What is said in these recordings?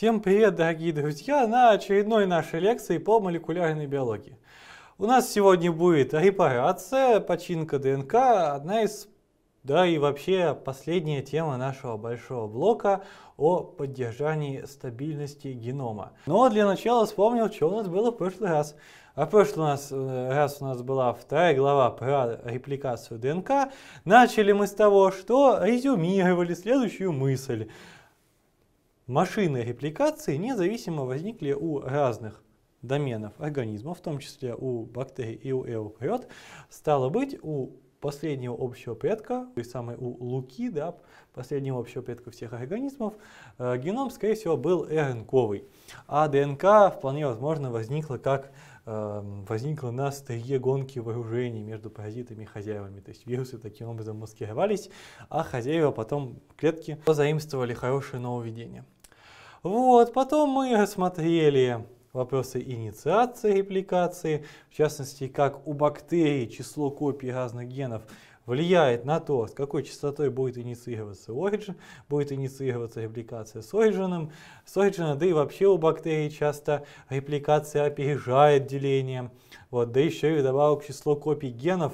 Всем привет, дорогие друзья, на очередной нашей лекции по молекулярной биологии. У нас сегодня будет репарация, починка ДНК, одна из, да и вообще последняя тема нашего большого блока о поддержании стабильности генома. Но для начала вспомнил, что у нас было в прошлый раз. А в прошлый раз, э, раз у нас была вторая глава про репликацию ДНК, начали мы с того, что резюмировали следующую мысль – Машины репликации независимо возникли у разных доменов организма, в том числе у бактерий и у эукариот. Стало быть, у последнего общего предка, то есть самой у луки, да, последнего общего предка всех организмов, э, геном, скорее всего, был РНКовый. А ДНК вполне возможно возникла как э, возникла на старе гонки вооружений между паразитами и хозяевами. То есть вирусы таким образом маскировались, а хозяева потом клетки позаимствовали хорошее нововведение. Вот, потом мы рассмотрели вопросы инициации репликации, в частности, как у бактерий число копий разных генов влияет на то, с какой частотой будет инициироваться origin, будет инициироваться репликация с origin, с origin, да и вообще у бактерий часто репликация опережает деление. Вот, да еще и добавок число копий генов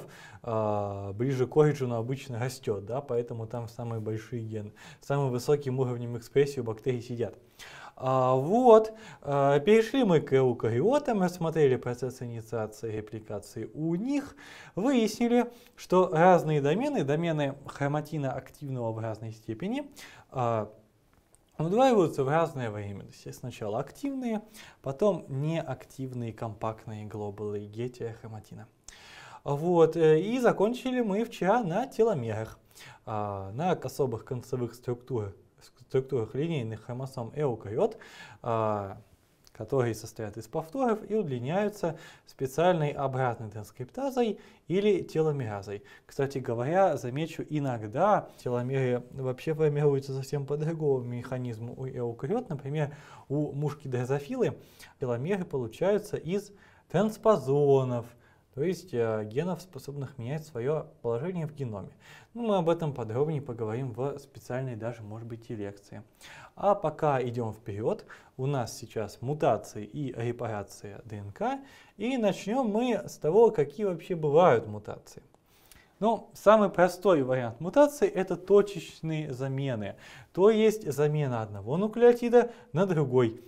а, ближе к Ориджину обычно растет, да, поэтому там самые большие гены, самым высоким уровнем экспрессии у бактерий сидят. А, вот, а, перешли мы к эукариотам, рассмотрели процесс инициации репликации у них, выяснили, что разные домены, домены хроматина активного в разной степени, а, удваиваются в разное время. То есть сначала активные, потом неактивные компактные глобулы гетерохроматина. хроматина. Вот. Э, и закончили мы вчера на теломерах, а, на особых концевых структурах, структурах линейных хромосом эукариот, а, которые состоят из повторов и удлиняются специальной обратной транскриптазой или теломеразой. Кстати говоря, замечу, иногда теломеры вообще формируются совсем по другому механизму у эукариот. Например, у мушки дрозофилы теломеры получаются из транспозонов – то есть э, генов, способных менять свое положение в геноме. Ну, мы об этом подробнее поговорим в специальной даже, может быть, и лекции. А пока идем вперед, у нас сейчас мутации и репарация ДНК, и начнем мы с того, какие вообще бывают мутации. Ну, самый простой вариант мутации – это точечные замены, то есть замена одного нуклеотида на другой.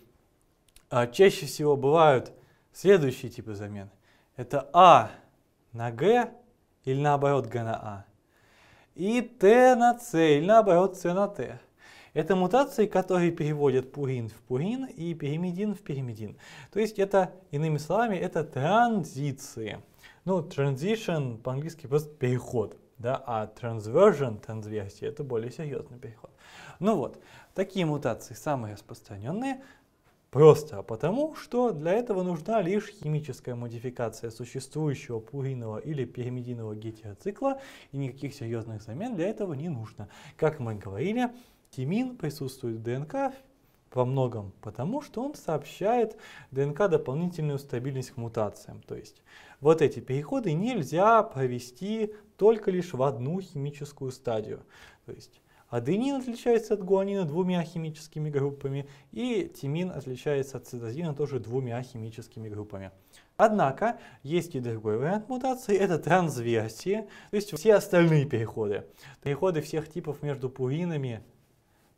А чаще всего бывают следующие типы замены это А на Г или наоборот Г на А. И Т на С или наоборот С на Т. Это мутации, которые переводят пурин в пурин и пиримидин в пиримидин. То есть это, иными словами, это транзиции. Ну, transition по-английски просто переход, да, а transversion, трансверсия, это более серьезный переход. Ну вот, такие мутации самые распространенные. Просто потому, что для этого нужна лишь химическая модификация существующего пуринового или пиримидинового гетероцикла, и никаких серьезных замен для этого не нужно. Как мы говорили, тимин присутствует в ДНК во многом потому, что он сообщает ДНК дополнительную стабильность к мутациям. То есть вот эти переходы нельзя провести только лишь в одну химическую стадию. То есть Аденин отличается от гуанина двумя химическими группами, и тимин отличается от цитозина тоже двумя химическими группами. Однако, есть и другой вариант мутации, это трансверсия, то есть все остальные переходы. Переходы всех типов между пуринами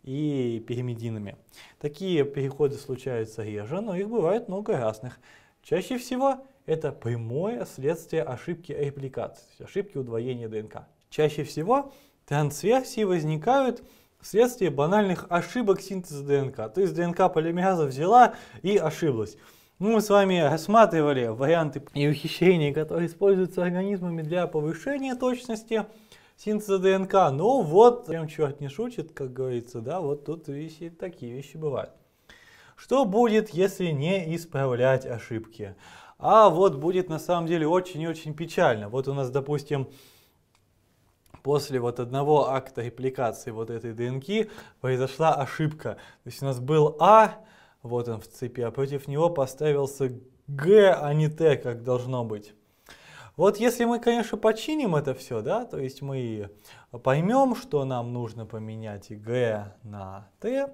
и пиримидинами. Такие переходы случаются реже, но их бывает много разных. Чаще всего это прямое следствие ошибки репликации, ошибки удвоения ДНК. Чаще всего Трансверсии возникают вследствие банальных ошибок синтеза ДНК. То есть ДНК полимераза взяла и ошиблась. Ну, мы с вами рассматривали варианты и ухищрений, которые используются организмами для повышения точности синтеза ДНК. Но вот, прям черт не шутит, как говорится, да, вот тут вещи, такие вещи бывают. Что будет, если не исправлять ошибки? А вот будет на самом деле очень и очень печально. Вот у нас, допустим, после вот одного акта репликации вот этой ДНК произошла ошибка. То есть у нас был А, вот он в цепи, а против него поставился Г, а не Т, как должно быть. Вот если мы, конечно, починим это все, да, то есть мы поймем, что нам нужно поменять и Г на Т,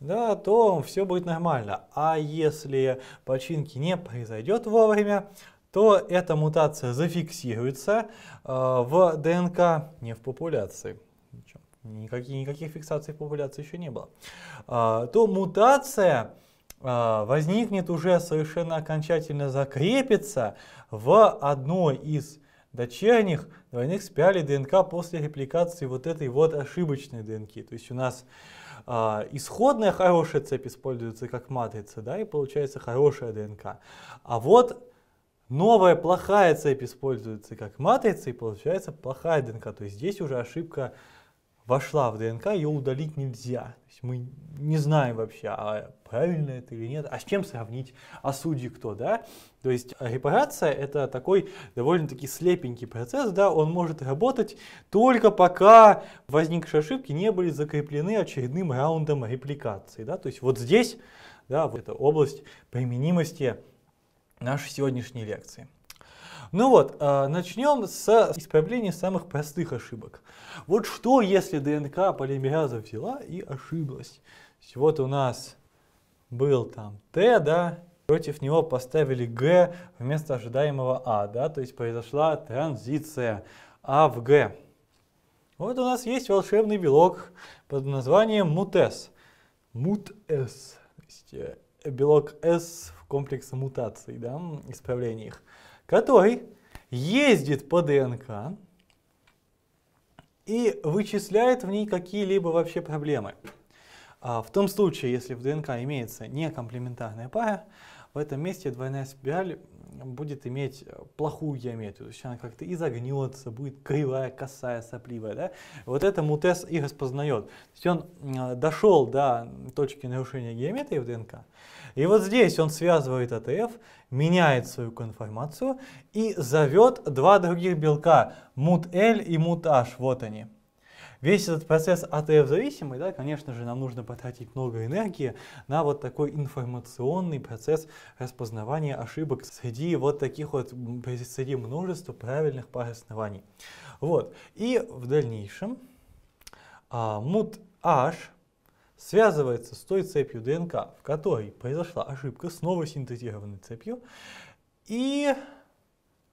да, то все будет нормально. А если починки не произойдет вовремя, то эта мутация зафиксируется э, в ДНК, не в популяции. Никаких, никаких фиксаций в популяции еще не было. Э, то мутация э, возникнет уже совершенно окончательно закрепится в одной из дочерних двойных спиралей ДНК после репликации вот этой вот ошибочной ДНК. То есть у нас э, исходная хорошая цепь используется как матрица, да, и получается хорошая ДНК. А вот новая плохая цепь используется как матрица, и получается плохая ДНК. То есть здесь уже ошибка вошла в ДНК, ее удалить нельзя. То есть мы не знаем вообще, а правильно это или нет, а с чем сравнить, а судьи кто, да? То есть репарация это такой довольно-таки слепенький процесс, да, он может работать только пока возникшие ошибки не были закреплены очередным раундом репликации, да, то есть вот здесь, да, вот эта область применимости нашей сегодняшней лекции. Ну вот, э, начнем с исправления самых простых ошибок. Вот что, если ДНК полимераза взяла и ошиблась? Вот у нас был там Т, да, против него поставили Г вместо ожидаемого А, да, то есть произошла транзиция А в Г. Вот у нас есть волшебный белок под названием мутес. Мутес, то есть э, белок С комплекса мутаций, да, исправления их, который ездит по ДНК и вычисляет в ней какие-либо вообще проблемы. А в том случае, если в ДНК имеется некомплементарная пара, в этом месте двойная спираль будет иметь э, плохую геометрию, то есть она как-то изогнется, будет кривая, косая, сопливая. Да? Вот это мутес и распознает. То есть он э, дошел до точки нарушения геометрии в ДНК, и вот здесь он связывает АТФ, меняет свою конформацию и зовет два других белка, мут-Л и мут-H, вот они. Весь этот процесс АТФ-зависимый, да, конечно же, нам нужно потратить много энергии на вот такой информационный процесс распознавания ошибок среди вот таких вот, среди множества правильных пар оснований. Вот. И в дальнейшем а, мут H связывается с той цепью ДНК, в которой произошла ошибка с новой синтезированной цепью, и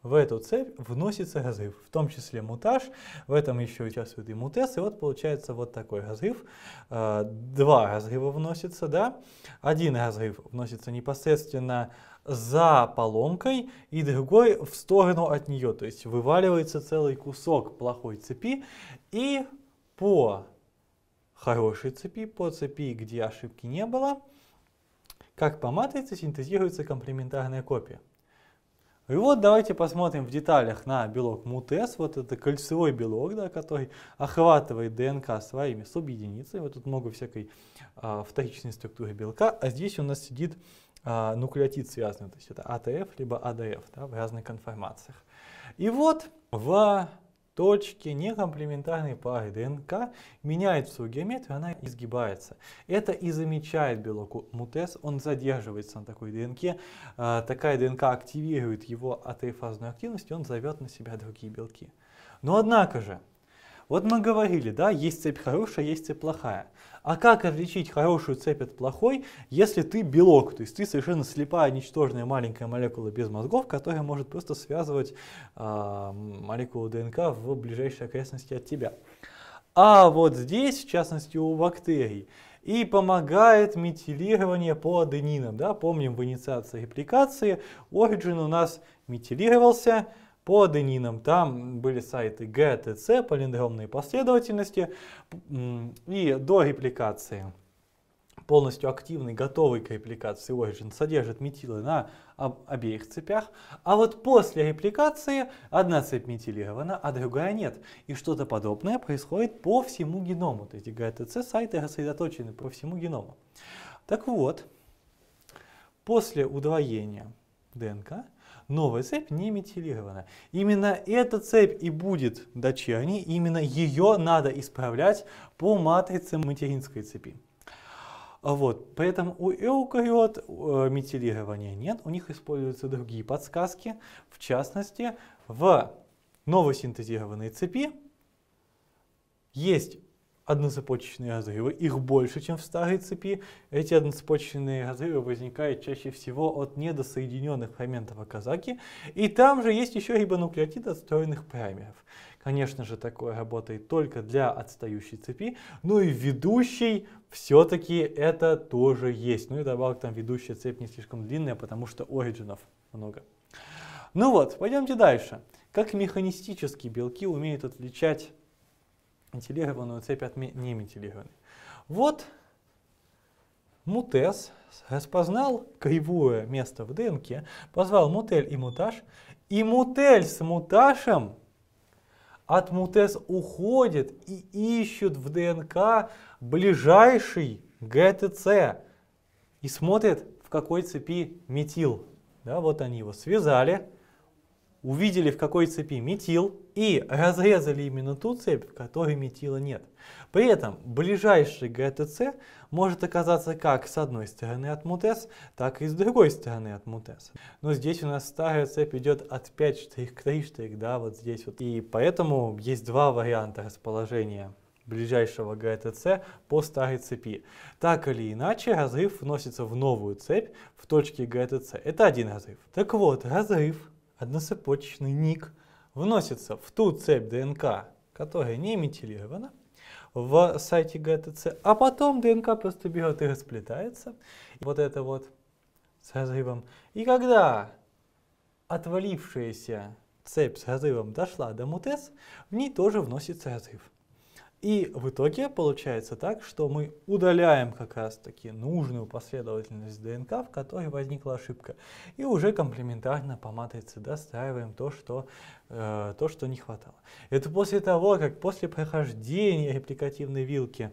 в эту цепь вносится газыв, в том числе мутаж, в этом еще участвует и мутес, и вот получается вот такой газыв. Э, два разрыва вносится, да? Один разрыв вносится непосредственно за поломкой и другой в сторону от нее, то есть вываливается целый кусок плохой цепи и по хорошей цепи, по цепи, где ошибки не было, как по матрице синтезируется комплементарная копия. И вот давайте посмотрим в деталях на белок МУТС. Вот это кольцевой белок, да, который охватывает ДНК своими субъединицами. Вот тут много всякой а, вторичной структуры белка. А здесь у нас сидит а, нуклеотид связанный, то есть это АТФ либо АДФ да, в разных конформациях. И вот в точки некомплементарной пары ДНК меняет свою геометрию, она изгибается. Это и замечает белок мутес, он задерживается на такой ДНК, а, такая ДНК активирует его атрифазную активность, и он зовет на себя другие белки. Но однако же, вот мы говорили, да, есть цепь хорошая, есть цепь плохая. А как отличить хорошую цепь от плохой, если ты белок, то есть ты совершенно слепая, ничтожная маленькая молекула без мозгов, которая может просто связывать э, молекулу ДНК в ближайшей окрестности от тебя. А вот здесь, в частности у бактерий, и помогает метилирование по аденинам. Да? Помним в инициации репликации, Origin у нас метилировался, по аденинам, там были сайты GTC, полиндромные последовательности и до репликации. Полностью активный, готовый к репликации Origin содержит метилы на обеих цепях, а вот после репликации одна цепь метилирована, а другая нет. И что-то подобное происходит по всему геному. То есть GTC-сайты рассредоточены по всему геному. Так вот, после удвоения ДНК новая цепь не метилирована. Именно эта цепь и будет дочерней, именно ее надо исправлять по матрице материнской цепи. Вот, поэтому у эукариот э, метилирования нет, у них используются другие подсказки. В частности, в новосинтезированной цепи есть одноцепочечные разрывы. Их больше, чем в старой цепи. Эти одноцепочечные разрывы возникают чаще всего от недосоединенных фрагментов Аказаки. И там же есть еще рибонуклеотид отстроенных праймеров. Конечно же, такое работает только для отстающей цепи. Ну и ведущий все-таки это тоже есть. Ну и добавок там ведущая цепь не слишком длинная, потому что оригинов много. Ну вот, пойдемте дальше. Как механистические белки умеют отличать метилированную цепь от не метилированной. Вот мутез распознал кривое место в ДНК, позвал мутель и мутаж, и мутель с муташем от мутез уходит и ищут в ДНК ближайший ГТЦ и смотрит, в какой цепи метил. Да, вот они его связали, увидели в какой цепи метил и разрезали именно ту цепь, в которой метила нет. При этом ближайший ГТЦ может оказаться как с одной стороны от мутес, так и с другой стороны от мутес. Но здесь у нас старая цепь идет от 5 штрих к 3 штрих, да, вот здесь вот. И поэтому есть два варианта расположения ближайшего ГТЦ по старой цепи. Так или иначе, разрыв вносится в новую цепь в точке ГТЦ. Это один разрыв. Так вот, разрыв одноцепочечный ник вносится в ту цепь ДНК, которая не метилирована, в сайте ГТЦ, а потом ДНК просто берет и расплетается. И вот это вот с разрывом. И когда отвалившаяся цепь с разрывом дошла до мутес, в ней тоже вносится разрыв. И в итоге получается так, что мы удаляем как раз-таки нужную последовательность ДНК, в которой возникла ошибка. И уже комплементарно по матрице достраиваем то, что, э, то, что не хватало. Это после того, как после прохождения репликативной вилки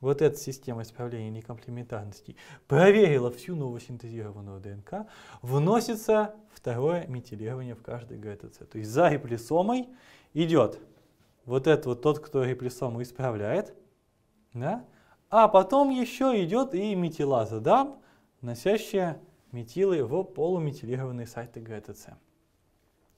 вот эта система исправления некомплементарностей проверила всю новосинтезированную ДНК, вносится второе метилирование в каждый ГТЦ. То есть за реплисомой идет вот это вот тот, кто репрессому исправляет, да? а потом еще идет и метилаза, да? носящая метилы в полуметилированные сайты ГТЦ.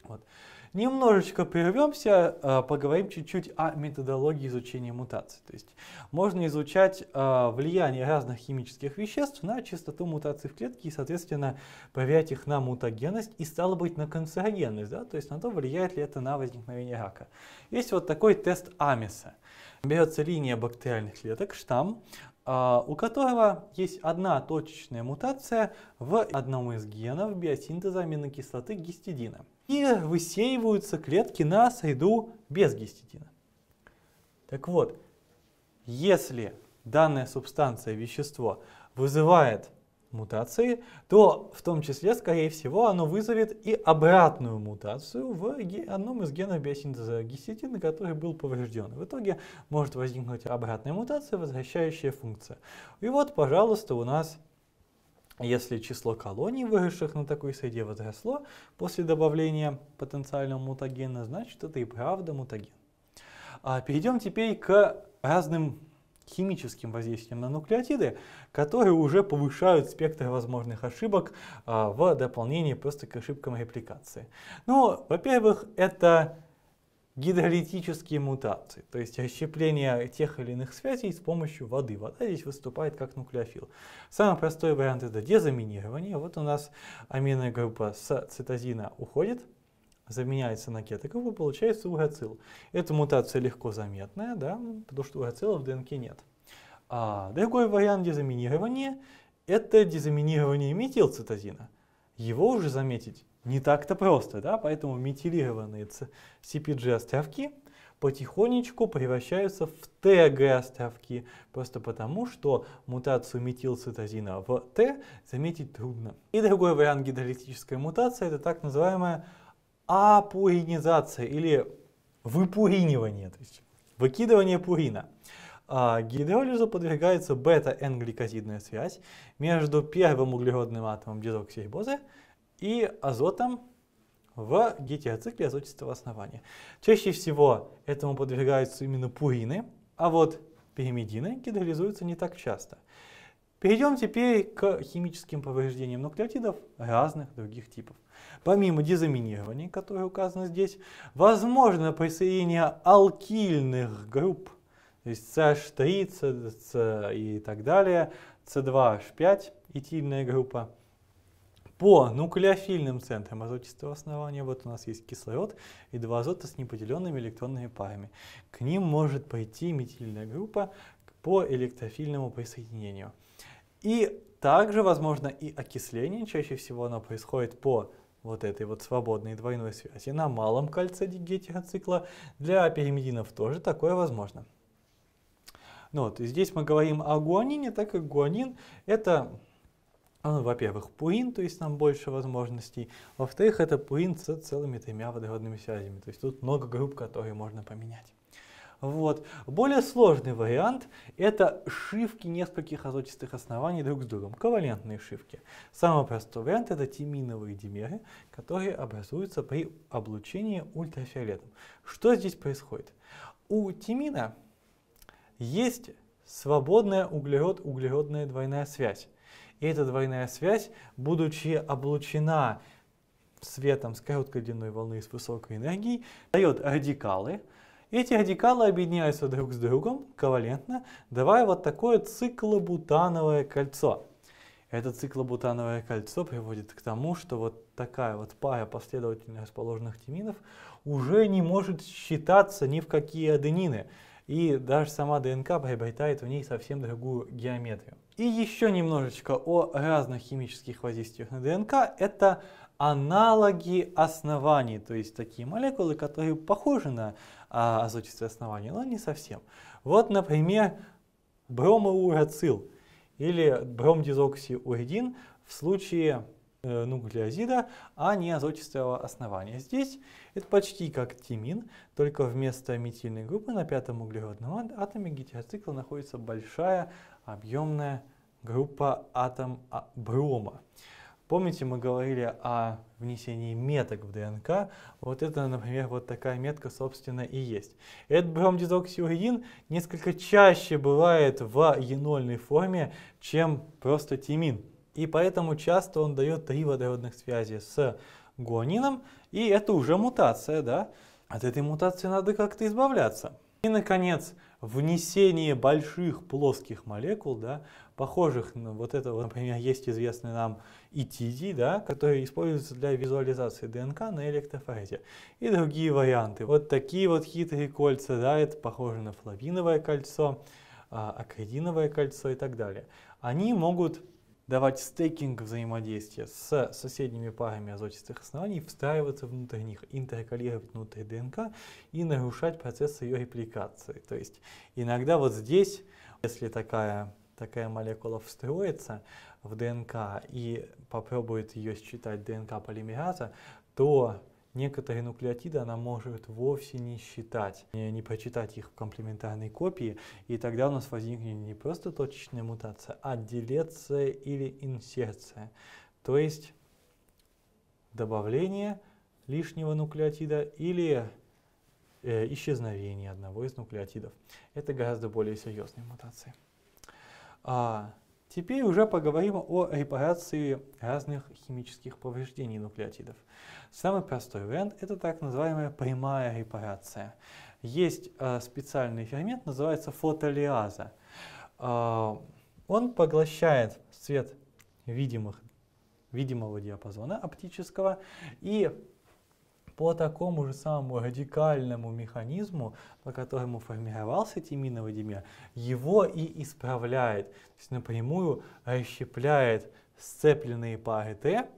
Вот. Немножечко прервемся, а, поговорим чуть-чуть о методологии изучения мутаций. То есть можно изучать а, влияние разных химических веществ на частоту мутаций в клетке и, соответственно, проверять их на мутагенность и, стало быть, на канцерогенность, да? то есть на то, влияет ли это на возникновение рака. Есть вот такой тест Амиса. Берется линия бактериальных клеток, штамм, а, у которого есть одна точечная мутация в одном из генов биосинтеза аминокислоты гистидина. И высеиваются клетки на среду без гистидина. Так вот, если данная субстанция, вещество вызывает мутации, то в том числе, скорее всего, оно вызовет и обратную мутацию в одном из генов биосинтеза гистидина, который был поврежден. В итоге может возникнуть обратная мутация, возвращающая функция. И вот, пожалуйста, у нас если число колоний, выросших на такой среде, возросло после добавления потенциального мутагена, значит это и правда мутаген. А перейдем теперь к разным химическим воздействием на нуклеотиды, которые уже повышают спектр возможных ошибок а, в дополнение просто к ошибкам репликации. Ну, во-первых, это гидролитические мутации, то есть расщепление тех или иных связей с помощью воды. Вода здесь выступает как нуклеофил. Самый простой вариант это дезаминирование. Вот у нас аминная группа с цитозина уходит, заменяется на кетоков, и получается угоцил. Эта мутация легко заметная, да, ну, потому что угоцила в ДНК нет. А другой вариант дезаминирования – это дезаминирование метилцитозина. Его уже заметить не так-то просто, да, поэтому метилированные CPG-островки потихонечку превращаются в ТГ-островки, просто потому, что мутацию метилцитозина в Т заметить трудно. И другой вариант гидролитической мутации – это так называемая апуринизация или выпуринивание, то есть выкидывание пурина. А гидролизу подвергается бета-N-гликозидная связь между первым углеродным атомом дезоксирибозы и азотом в гетероцикле азотистого основания. Чаще всего этому подвергаются именно пурины, а вот пиримидины гидролизуются не так часто. Перейдем теперь к химическим повреждениям нуклеотидов разных других типов. Помимо дезаминирования, которое указано здесь, возможно присоединение алкильных групп, то есть CH3 CH и так далее, C2H5, этильная группа, по нуклеофильным центрам азотистого основания, вот у нас есть кислород и два азота с неподеленными электронными парами. К ним может пойти метильная группа по электрофильному присоединению. И также возможно и окисление, чаще всего оно происходит по вот этой вот свободной двойной связи на малом кольце гетероцикла. Для пиримидинов тоже такое возможно. Ну вот, и здесь мы говорим о гуанине, так как гуанин это, ну, во-первых, пуин, то есть нам больше возможностей, во-вторых, это пуин с целыми тремя водородными связями, то есть тут много групп, которые можно поменять. Вот. Более сложный вариант – это шивки нескольких азотистых оснований друг с другом, ковалентные шивки. Самый простой вариант – это тиминовые димеры, которые образуются при облучении ультрафиолетом. Что здесь происходит? У тимина есть свободная углерод-углеродная двойная связь. И эта двойная связь, будучи облучена светом с короткой длиной волны и с высокой энергией, дает радикалы – эти радикалы объединяются друг с другом ковалентно, давая вот такое циклобутановое кольцо. Это циклобутановое кольцо приводит к тому, что вот такая вот пара последовательно расположенных тиминов уже не может считаться ни в какие аденины. И даже сама ДНК приобретает в ней совсем другую геометрию. И еще немножечко о разных химических воздействиях на ДНК. Это аналоги оснований, то есть такие молекулы, которые похожи на а, азотистые основания, но не совсем. Вот, например, бромоурацил или бромдизоксиуридин в случае э, нуклеозида, а не азотистого основания. Здесь это почти как тимин, только вместо метильной группы на пятом углеродном а-, атоме гетероцикла находится большая объемная группа атом а, брома. Помните, мы говорили о внесении меток в ДНК? Вот это, например, вот такая метка, собственно, и есть. Этот бромдизоксиурин несколько чаще бывает в енольной форме, чем просто тимин. И поэтому часто он дает три водородных связи с гуанином, и это уже мутация, да? От этой мутации надо как-то избавляться. И, наконец, внесение больших плоских молекул, да, похожих на вот это, вот, например, есть известный нам ETD, да, который используется для визуализации ДНК на электрофорезе, и другие варианты. Вот такие вот хитрые кольца, да, это похоже на флавиновое кольцо, а, акридиновое кольцо и так далее. Они могут давать стейкинг взаимодействия с соседними парами азотистых оснований, встраиваться внутрь них, интеркалировать внутрь ДНК и нарушать процесс ее репликации. То есть иногда вот здесь, если такая, такая молекула встроится в ДНК и попробует ее считать ДНК полимераза, то Некоторые нуклеотиды она может вовсе не считать, не, не прочитать их в комплементарной копии, и тогда у нас возникнет не просто точечная мутация, а делеция или инсерция, то есть добавление лишнего нуклеотида или э, исчезновение одного из нуклеотидов. Это гораздо более серьезные мутации. А, Теперь уже поговорим о репарации разных химических повреждений нуклеотидов. Самый простой вариант – это так называемая прямая репарация. Есть э, специальный фермент, называется фотолиаза. Э, он поглощает свет видимых видимого диапазона оптического и по такому же самому радикальному механизму, по которому формировался тиминовый димер, его и исправляет. То есть напрямую расщепляет сцепленные пары Т,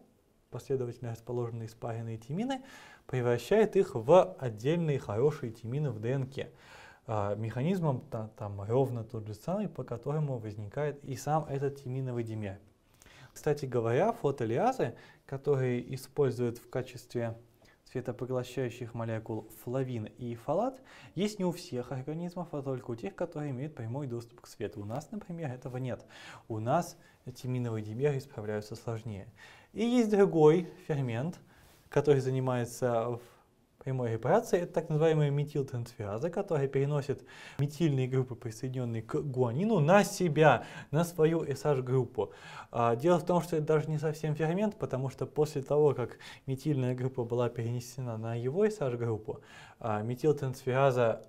последовательно расположенные спаренные тимины, превращает их в отдельные хорошие тимины в ДНК. А, механизмом там, ровно тот же самый, по которому возникает и сам этот тиминовый димер. Кстати говоря, фотолиазы, которые используют в качестве светопоглощающих молекул флавин и фолат есть не у всех организмов, а только у тех, которые имеют прямой доступ к свету. У нас, например, этого нет. У нас тиминовые димеры справляются сложнее. И есть другой фермент, который занимается прямой реперации. Это так называемая метилтрансфераза, которая переносит метильные группы, присоединенные к гуанину, на себя, на свою SH-группу. А, дело в том, что это даже не совсем фермент, потому что после того, как метильная группа была перенесена на его SH-группу, а, метилтрансфераза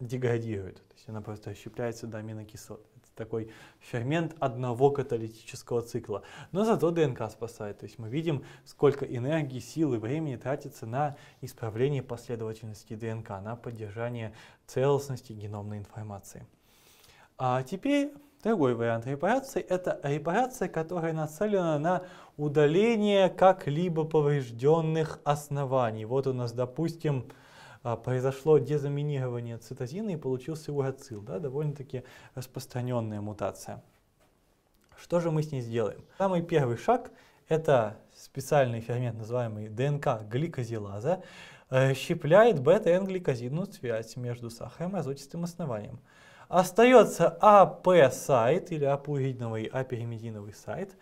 деградирует, то есть она просто щепляется до аминокислот такой фермент одного каталитического цикла. Но зато ДНК спасает. То есть мы видим, сколько энергии, силы, времени тратится на исправление последовательности ДНК, на поддержание целостности геномной информации. А теперь Другой вариант репарации – это репарация, которая нацелена на удаление как-либо поврежденных оснований. Вот у нас, допустим, а, произошло дезаминирование цитозина и получился урацил, да, довольно-таки распространенная мутация. Что же мы с ней сделаем? Самый первый шаг – это специальный фермент, называемый ДНК гликозилаза, э, щепляет бета н гликозидную связь между сахаром и азотистым основанием. Остается АП-сайт или апуридиновый аперимединовый сайт.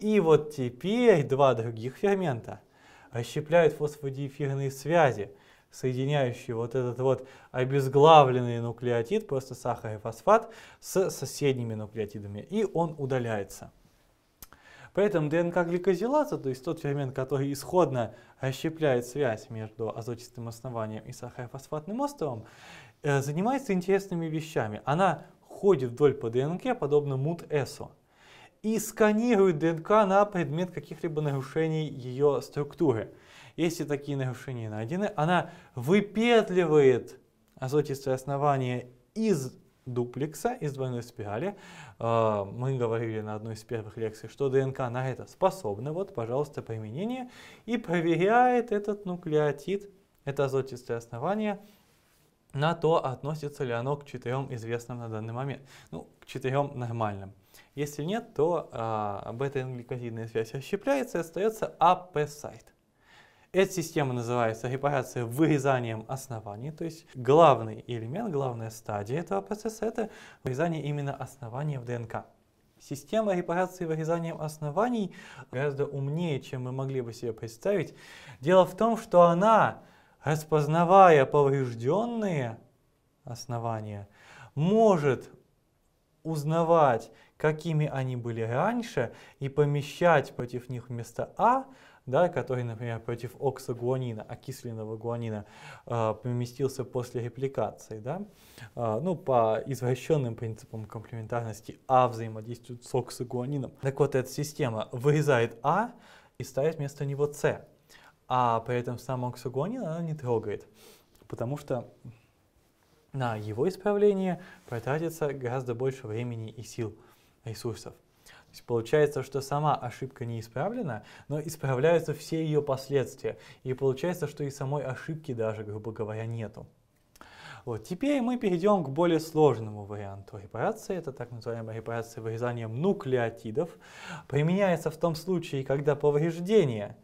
И вот теперь два других фермента расщепляют э, фосфодиэфирные связи – соединяющий вот этот вот обезглавленный нуклеотид, просто сахар и фосфат, с соседними нуклеотидами, и он удаляется. Поэтому ДНК-гликозилаза, то есть тот фермент, который исходно расщепляет связь между азотистым основанием и сахарофосфатным островом, э, занимается интересными вещами. Она ходит вдоль по ДНК, подобно мут-эсу, и сканирует ДНК на предмет каких-либо нарушений ее структуры если такие нарушения найдены, она выпетливает азотистые основания из дуплекса, из двойной спирали. А, мы говорили на одной из первых лекций, что ДНК на это способна. Вот, пожалуйста, применение. И проверяет этот нуклеотид, это азотистое основание, на то, относится ли оно к четырем известным на данный момент. Ну, к четырем нормальным. Если нет, то а, э, бета-гликозидная связь расщепляется и остается АП-сайт. Эта система называется репарация вырезанием оснований, то есть главный элемент, главная стадия этого процесса – это вырезание именно основания в ДНК. Система репарации вырезанием оснований гораздо умнее, чем мы могли бы себе представить. Дело в том, что она, распознавая поврежденные основания, может узнавать, какими они были раньше, и помещать против них вместо А – да, который, например, против оксагуанина, окисленного гуанина, э, поместился после репликации, да, э, ну, по извращенным принципам комплементарности А взаимодействует с оксагуанином. Так вот, эта система вырезает А и ставит вместо него С, а при этом сам оксагуанин она не трогает, потому что на его исправление потратится гораздо больше времени и сил, ресурсов есть получается, что сама ошибка не исправлена, но исправляются все ее последствия. И получается, что и самой ошибки даже, грубо говоря, нету. Вот. Теперь мы перейдем к более сложному варианту репарации. Это так называемая репарация вырезанием нуклеотидов. Применяется в том случае, когда повреждение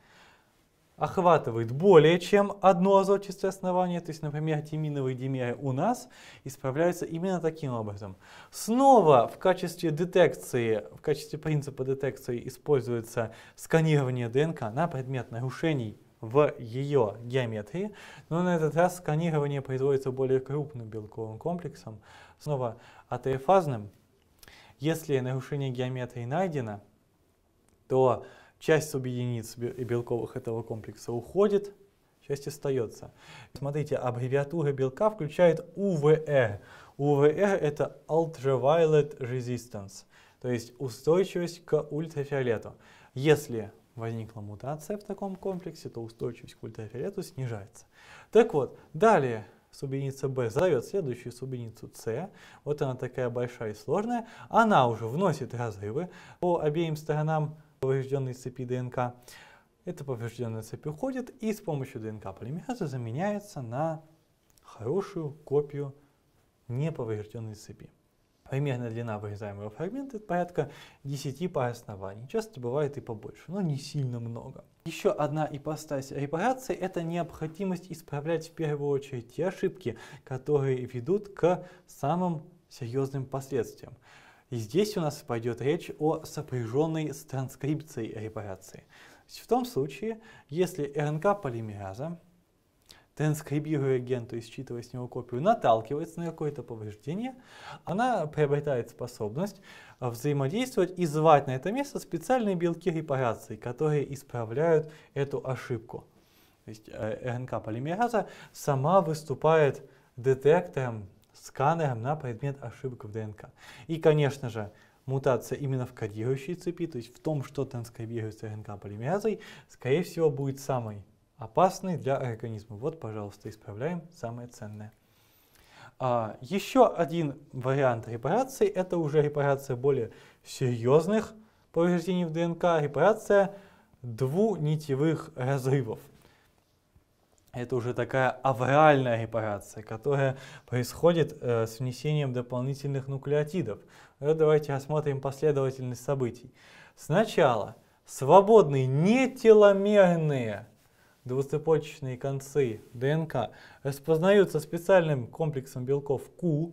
охватывает более чем одно азотистое основание, то есть, например, тиминовые димеры у нас исправляются именно таким образом. Снова в качестве детекции, в качестве принципа детекции используется сканирование ДНК на предмет нарушений в ее геометрии, но на этот раз сканирование производится более крупным белковым комплексом, снова атеофазным. Если нарушение геометрии найдено, то Часть субъединиц белковых этого комплекса уходит, часть остается. Смотрите, аббревиатура белка включает УВЭ. УВЭ это Ultraviolet Resistance, то есть устойчивость к ультрафиолету. Если возникла мутация в таком комплексе, то устойчивость к ультрафиолету снижается. Так вот, далее субъединица B зовет следующую субъединицу С. Вот она такая большая и сложная. Она уже вносит разрывы по обеим сторонам поврежденные цепи ДНК. Эта поврежденная цепь уходит и с помощью ДНК полимераза заменяется на хорошую копию неповрежденной цепи. Примерная длина вырезаемого фрагмента порядка 10 пар оснований. Часто бывает и побольше, но не сильно много. Еще одна ипостась репарации – это необходимость исправлять в первую очередь те ошибки, которые ведут к самым серьезным последствиям. И здесь у нас пойдет речь о сопряженной с транскрипцией репарации. В том случае, если РНК полимераза, транскрибируя ген, то есть считывая с него копию, наталкивается на какое-то повреждение, она приобретает способность э, взаимодействовать и звать на это место специальные белки репарации, которые исправляют эту ошибку. То есть э, РНК полимераза сама выступает детектором сканером на предмет ошибок в ДНК. И, конечно же, мутация именно в кодирующей цепи, то есть в том, что транскрибируется РНК-полимеразой, скорее всего, будет самой опасной для организма. Вот, пожалуйста, исправляем самое ценное. А, еще один вариант репарации – это уже репарация более серьезных повреждений в ДНК, репарация двунитевых разрывов это уже такая авральная репарация, которая происходит э, с внесением дополнительных нуклеотидов. Вот э, давайте рассмотрим последовательность событий. Сначала свободные нетеломерные двуцепочечные концы ДНК распознаются специальным комплексом белков Q,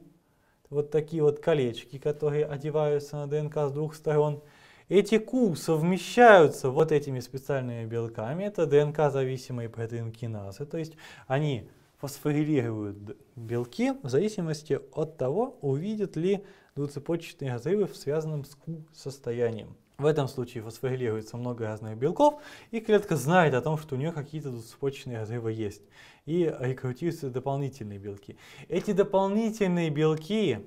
вот такие вот колечки, которые одеваются на ДНК с двух сторон – эти Q совмещаются вот этими специальными белками, это ДНК-зависимые протеинкиназы, то есть они фосфорилируют белки в зависимости от того, увидят ли двуцепочечные разрывы в связанном с Q состоянием. В этом случае фосфорилируется много разных белков, и клетка знает о том, что у нее какие-то двуцепочечные разрывы есть. И рекрутируются дополнительные белки. Эти дополнительные белки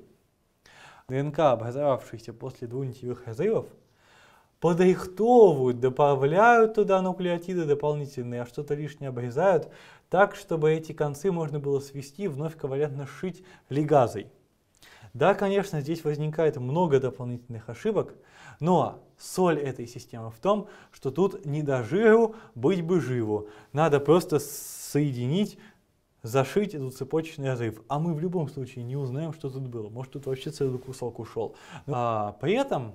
ДНК, образовавшиеся после двух нитевых разрывов, подрихтовывают, добавляют туда нуклеотиды дополнительные, а что-то лишнее обрезают, так, чтобы эти концы можно было свести вновь ковалентно сшить лигазой. Да, конечно, здесь возникает много дополнительных ошибок, но соль этой системы в том, что тут не до жиру быть бы живу. Надо просто соединить, зашить этот цепочечный разрыв. А мы в любом случае не узнаем, что тут было. Может, тут вообще целый кусок ушел. А, при этом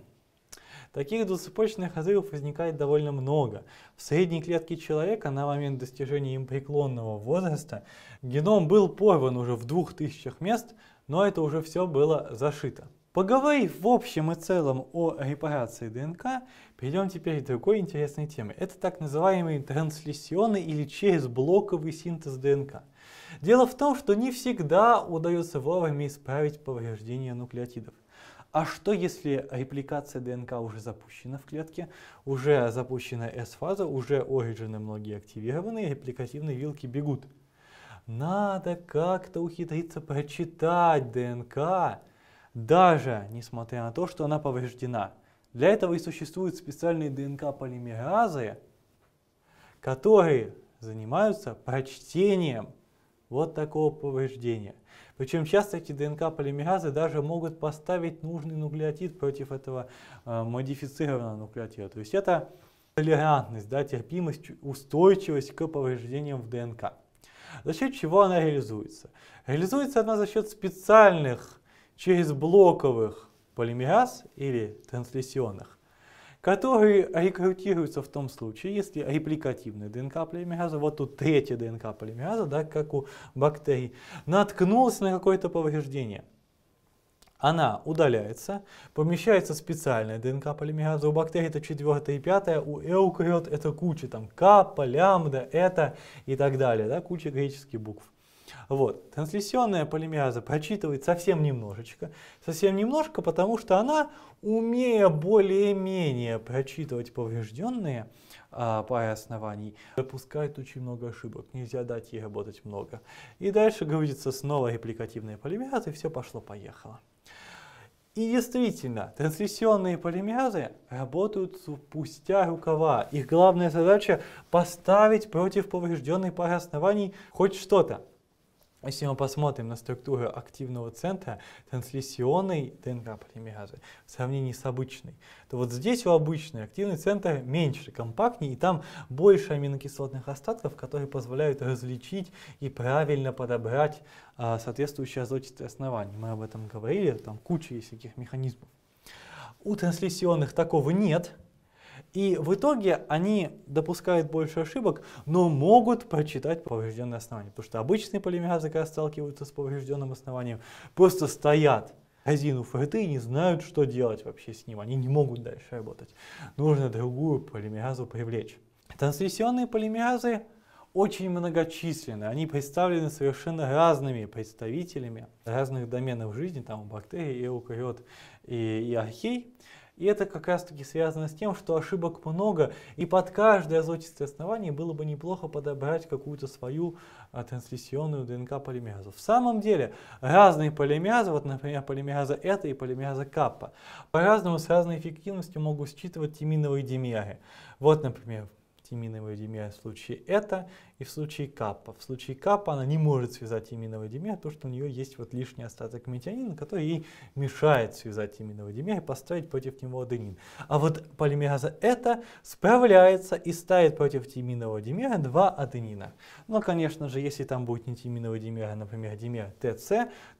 Таких двуцепочных разрывов возникает довольно много. В средней клетке человека на момент достижения им преклонного возраста геном был порван уже в двух тысячах мест, но это уже все было зашито. Поговорив в общем и целом о репарации ДНК, перейдем теперь к другой интересной теме. Это так называемые транслесионный или черезблоковый синтез ДНК. Дело в том, что не всегда удается вовремя исправить повреждения нуклеотидов. А что если репликация ДНК уже запущена в клетке, уже запущена S-фаза, уже оригины многие активированы, репликативные вилки бегут? Надо как-то ухитриться прочитать ДНК, даже несмотря на то, что она повреждена. Для этого и существуют специальные ДНК-полимеразы, которые занимаются прочтением вот такого повреждения. Причем часто эти ДНК-полимеразы даже могут поставить нужный нуклеотид против этого э, модифицированного нуклеотида. То есть это толерантность, да, терпимость, устойчивость к повреждениям в ДНК. За счет чего она реализуется? Реализуется она за счет специальных через блоковых полимераз или трансляционных которые рекрутируются в том случае, если репликативная ДНК полимераза, вот тут третья ДНК полимераза, да, как у бактерий, наткнулась на какое-то повреждение. Она удаляется, помещается специальная ДНК полимераза, у бактерий это четвертая и пятая, у эукариот это куча, там капа, лямбда, это и так далее, да, куча греческих букв. Вот. трансляционная полимераза прочитывает совсем немножечко, совсем немножко, потому что она, умея более-менее прочитывать поврежденные а, пары оснований, допускает очень много ошибок, нельзя дать ей работать много. И дальше грузится снова репликативная полимераза, и все пошло-поехало. И действительно, трансляционные полимеры работают спустя рукава. Их главная задача – поставить против поврежденной пары оснований хоть что-то. Если мы посмотрим на структуру активного центра, транслесионной ДНК полимеразы в сравнении с обычной, то вот здесь у обычной активный центр меньше, компактнее, и там больше аминокислотных остатков, которые позволяют различить и правильно подобрать а, соответствующее азотистое основание. Мы об этом говорили, там куча есть всяких механизмов. У трансляционных такого нет, и в итоге они допускают больше ошибок, но могут прочитать поврежденное основание. Потому что обычные полимеразы, когда сталкиваются с поврежденным основанием, просто стоят разинув рты и не знают, что делать вообще с ним. Они не могут дальше работать. Нужно другую полимеразу привлечь. Трансмиссионные полимеразы очень многочисленны. Они представлены совершенно разными представителями разных доменов жизни, там у бактерий, эукариот и, и архей. И это как раз таки связано с тем, что ошибок много, и под каждое зодчатое основание было бы неплохо подобрать какую-то свою а, трансляционную ДНК полимеразу. В самом деле, разные полимеразы, вот, например, полимераза это и полимераза каппа, по-разному с разной эффективностью могут считывать тиминовые димеры. Вот, например, иминовая димия в случае это и в случае капа. В случае капа она не может связать иминовая димия, а потому что у нее есть вот лишний остаток метионина, который ей мешает связать иминовая димия и поставить против него аденин. А вот полимераза это справляется и ставит против тиминового димера два аденина. Но, конечно же, если там будет не тиминовый димер, а, например, димер ТЦ,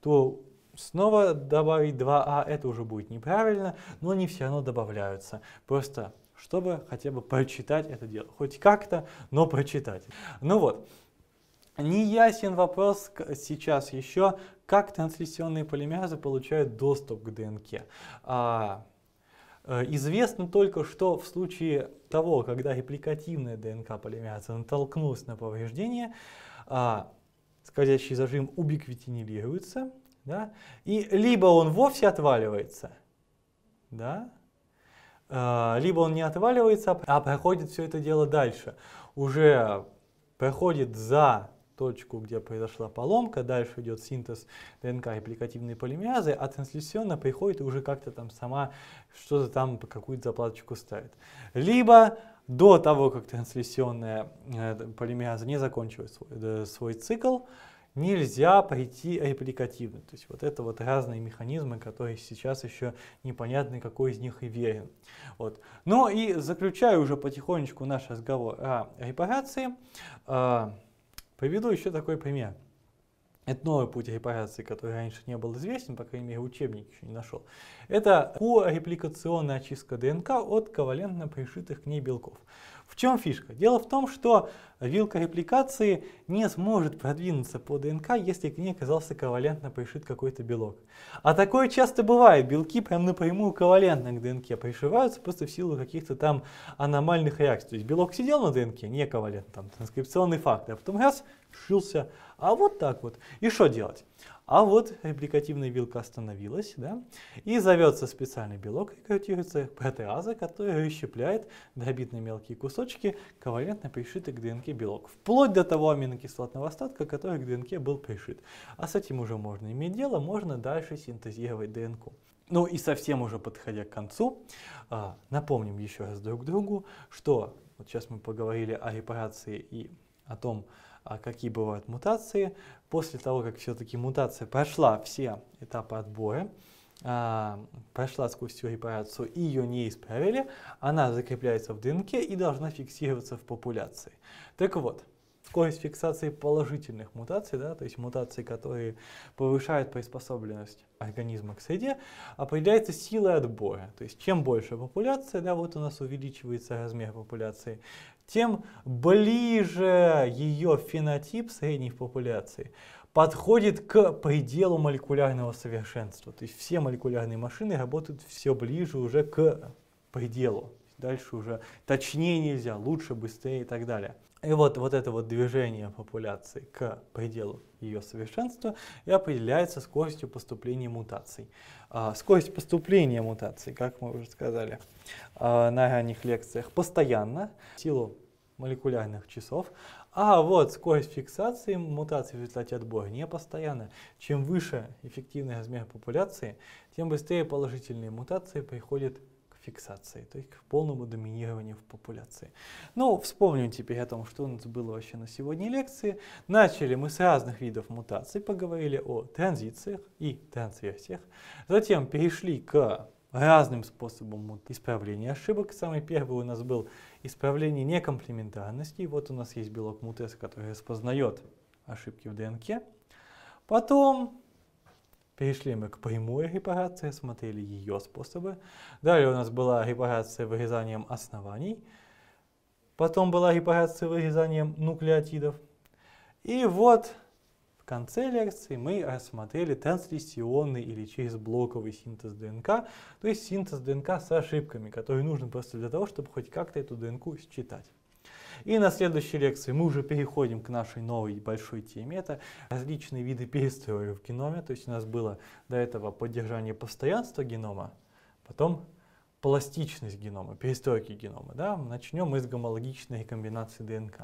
то снова добавить 2А а это уже будет неправильно, но они все равно добавляются. Просто чтобы хотя бы прочитать это дело. Хоть как-то, но прочитать. Ну вот, не ясен вопрос сейчас еще, как трансляционные полимеразы получают доступ к ДНК. А, э, Известно только, что в случае того, когда репликативная ДНК полимераза натолкнулась на повреждение, а, скользящий зажим убиквитинилируется, да, и либо он вовсе отваливается, да, Э, либо он не отваливается, а проходит все это дело дальше. Уже проходит за точку, где произошла поломка, дальше идет синтез ДНК репликативной полимеразы, а трансляционно приходит и уже как-то там сама что-то там, какую-то заплаточку ставит. Либо до того, как трансляционная э, полимераза не закончила свой, э, свой цикл, нельзя прийти репликативно. То есть вот это вот разные механизмы, которые сейчас еще непонятно, какой из них и верен. Вот. Ну и заключаю уже потихонечку наш разговор о репарации. Э, приведу еще такой пример. Это новый путь репарации, который раньше не был известен, по крайней мере учебник еще не нашел. Это репликационная очистка ДНК от ковалентно пришитых к ней белков. В чем фишка? Дело в том, что вилка репликации не сможет продвинуться по ДНК, если к ней оказался ковалентно пришит какой-то белок. А такое часто бывает, белки прям напрямую ковалентно к ДНК пришиваются просто в силу каких-то там аномальных реакций. То есть белок сидел на ДНК, не ковалентно, там транскрипционный фактор, а потом раз, шился, а вот так вот. И что делать? А вот репликативная вилка остановилась, да, и зовется специальный белок, рекрутируется протеаза, который расщепляет дробит мелкие кусочки ковалентно пришитый к ДНК белок, вплоть до того аминокислотного остатка, который к ДНК был пришит. А с этим уже можно иметь дело, можно дальше синтезировать ДНК. Ну и совсем уже подходя к концу, а, напомним еще раз друг другу, что вот сейчас мы поговорили о репарации и о том, а, какие бывают мутации. После того, как все-таки мутация прошла все этапы отбоя, а, прошла сквозь всю репарацию и ее не исправили, она закрепляется в ДНК и должна фиксироваться в популяции. Так вот, скорость фиксации положительных мутаций, да, то есть мутаций, которые повышают приспособленность организма к среде, а определяется силой отбора. То есть чем больше популяция, да, вот у нас увеличивается размер популяции, тем ближе ее фенотип средней популяции подходит к пределу молекулярного совершенства. То есть все молекулярные машины работают все ближе уже к пределу. Дальше уже точнее нельзя, лучше, быстрее и так далее. И вот, вот это вот движение популяции к пределу ее совершенства и определяется скоростью поступления мутаций. А, скорость поступления мутаций, как мы уже сказали а, на ранних лекциях, постоянно в силу молекулярных часов, а вот скорость фиксации мутаций в результате отбора не постоянна. Чем выше эффективный размер популяции, тем быстрее положительные мутации приходят фиксации, то есть к полному доминированию в популяции. Ну, вспомним теперь о том, что у нас было вообще на сегодня лекции. Начали мы с разных видов мутаций, поговорили о транзициях и трансверсиях, затем перешли к разным способам исправления ошибок. Самый первый у нас был исправление некомплементарности. Вот у нас есть белок мутес, который распознает ошибки в ДНК. Потом Перешли мы к прямой репарации, смотрели ее способы. Далее у нас была репарация вырезанием оснований. Потом была репарация вырезанием нуклеотидов. И вот в конце лекции мы рассмотрели транслюционный или через блоковый синтез ДНК, то есть синтез ДНК с ошибками, которые нужны просто для того, чтобы хоть как-то эту ДНК считать. И на следующей лекции мы уже переходим к нашей новой большой теме. Это различные виды перестроек в геноме. То есть у нас было до этого поддержание постоянства генома, потом пластичность генома, перестройки генома. Да? Начнем мы с гомологичной рекомбинации ДНК.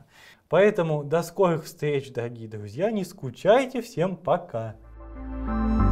Поэтому до скорых встреч, дорогие друзья. Не скучайте. Всем пока. Thank you